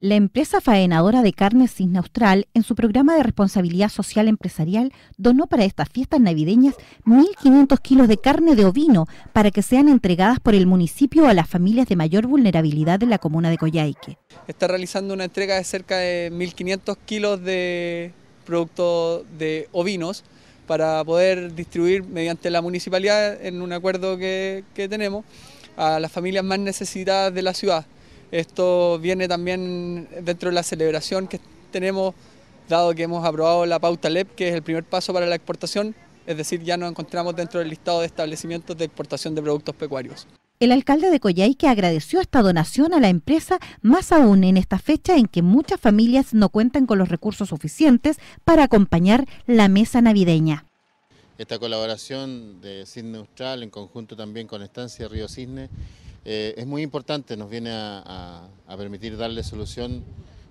La empresa faenadora de carne Cisne Austral, en su programa de responsabilidad social empresarial, donó para estas fiestas navideñas 1.500 kilos de carne de ovino para que sean entregadas por el municipio a las familias de mayor vulnerabilidad de la comuna de Coyhaique. Está realizando una entrega de cerca de 1.500 kilos de productos de ovinos para poder distribuir mediante la municipalidad en un acuerdo que tenemos a las familias más necesitadas de la ciudad. Esto viene también dentro de la celebración que tenemos, dado que hemos aprobado la pauta LEP, que es el primer paso para la exportación, es decir, ya nos encontramos dentro del listado de establecimientos de exportación de productos pecuarios. El alcalde de Coyhaique agradeció esta donación a la empresa, más aún en esta fecha en que muchas familias no cuentan con los recursos suficientes para acompañar la mesa navideña. Esta colaboración de Cisne Austral, en conjunto también con Estancia Río Cisne, eh, es muy importante, nos viene a, permitir darle solución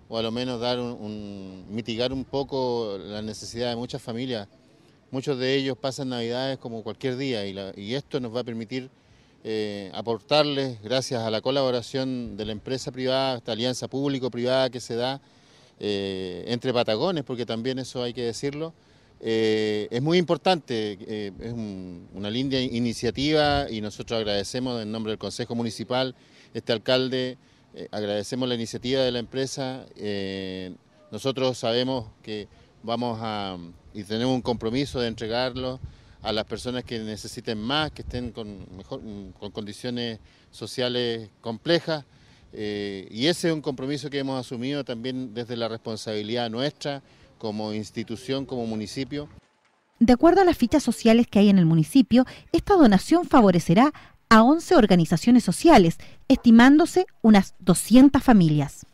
o a lo menos dar mitigar un poco la necesidad de muchas familias. Muchos de ellos pasan navidades como cualquier día y, esto nos va a permitir eh, aportarles, gracias a la colaboración de la empresa privada, esta alianza público-privada que se da eh, entre Patagones, porque también eso hay que decirlo, eh, es muy importante, eh, es una linda iniciativa y nosotros agradecemos en nombre del Consejo Municipal, este alcalde, eh, agradecemos la iniciativa de la empresa. nosotros sabemos que vamos a, y tenemos un compromiso de entregarlo a las personas que necesiten más, que estén con, con condiciones sociales complejas. y ese es un compromiso que hemos asumido también desde la responsabilidad nuestra como institución, como municipio. De acuerdo a las fichas sociales que hay en el municipio, esta donación favorecerá a 11 organizaciones sociales, estimándose unas 200 familias.